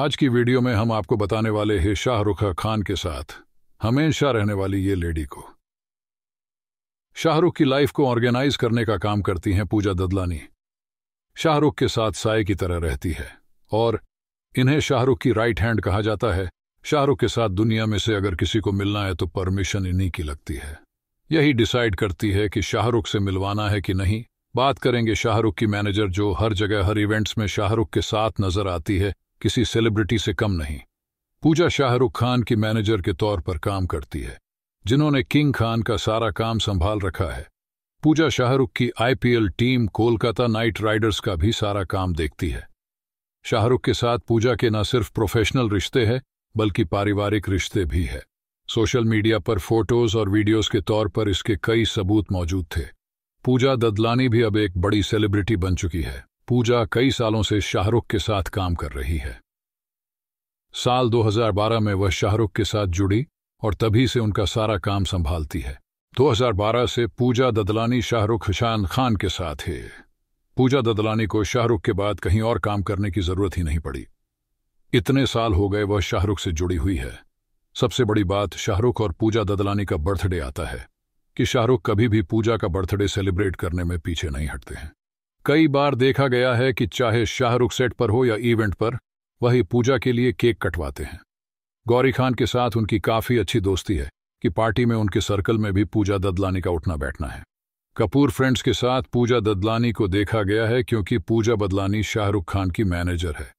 आज की वीडियो में हम आपको बताने वाले हैं शाहरुख खान के साथ हमेशा रहने वाली ये लेडी को शाहरुख की लाइफ को ऑर्गेनाइज करने का काम करती हैं पूजा ददलानी शाहरुख के साथ साय की तरह रहती है और इन्हें शाहरुख की राइट हैंड कहा जाता है शाहरुख के साथ दुनिया में से अगर किसी को मिलना है तो परमिशन इन्हीं की लगती है यही डिसाइड करती है कि शाहरुख से मिलवाना है कि नहीं बात करेंगे शाहरुख की मैनेजर जो हर जगह हर इवेंट्स में शाहरुख के साथ नजर आती है किसी सेलिब्रिटी से कम नहीं पूजा शाहरुख खान की मैनेजर के तौर पर काम करती है जिन्होंने किंग खान का सारा काम संभाल रखा है पूजा शाहरुख की IPL team Kolkata Knight Riders का भी सारा काम देखती है शाहरुख के साथ पूजा के न सिर्फ प्रोफेशनल रिश्ते हैं बल्कि पारिवारिक रिश्ते भी है सोशल मीडिया पर फोटोज और वीडियोस के तौर पर इसके कई सबूत मौजूद थे पूजा ददलानी भी अब एक बड़ी सेलिब्रिटी बन चुकी है पूजा कई सालों से शाहरुख के साथ काम कर रही है साल 2012 में वह शाहरुख के साथ जुड़ी और तभी से उनका सारा काम संभालती है 2012 से पूजा ददलानी शाहरुख शान खान के साथ है पूजा ददलानी को शाहरुख के बाद कहीं और काम करने की जरूरत ही नहीं पड़ी इतने साल हो गए वह शाहरुख से जुड़ी हुई है सबसे बड़ी बात शाहरुख और पूजा ददलानी का बर्थडे आता है कि शाहरुख कभी भी पूजा का बर्थडे सेलिब्रेट करने में पीछे नहीं हटते हैं कई बार देखा गया है कि चाहे शाहरुख सेट पर हो या इवेंट पर वही पूजा के लिए केक कटवाते हैं गौरी खान के साथ उनकी काफी अच्छी दोस्ती है कि पार्टी में उनके सर्कल में भी पूजा ददलानी का उठना बैठना है कपूर फ्रेंड्स के साथ पूजा ददलानी को देखा गया है क्योंकि पूजा बदलानी शाहरुख खान की मैनेजर है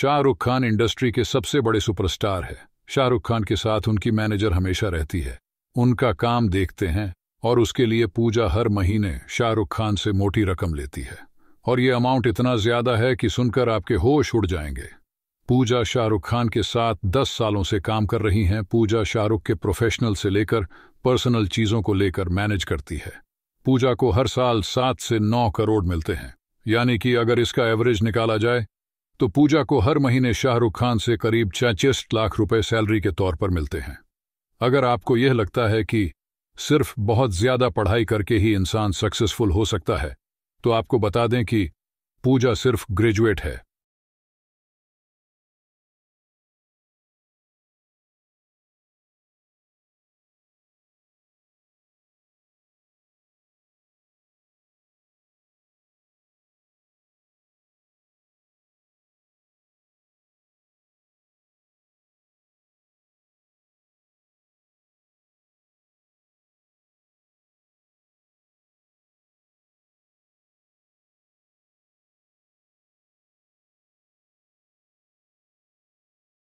शाहरुख खान इंडस्ट्री के सबसे बड़े सुपरस्टार है शाहरुख खान के साथ उनकी मैनेजर हमेशा रहती है उनका काम देखते हैं और उसके लिए पूजा हर महीने शाहरुख खान से मोटी रकम लेती है और ये अमाउंट इतना ज्यादा है कि सुनकर आपके होश उड़ जाएंगे पूजा शाहरुख खान के साथ दस सालों से काम कर रही हैं पूजा शाहरुख के प्रोफेशनल से लेकर पर्सनल चीजों को लेकर मैनेज करती है पूजा को हर साल सात से नौ करोड़ मिलते हैं यानी कि अगर इसका एवरेज निकाला जाए तो पूजा को हर महीने शाहरुख खान से करीब छियासठ लाख रुपए सैलरी के तौर पर मिलते हैं अगर आपको यह लगता है कि सिर्फ बहुत ज्यादा पढ़ाई करके ही इंसान सक्सेसफुल हो सकता है तो आपको बता दें कि पूजा सिर्फ ग्रेजुएट है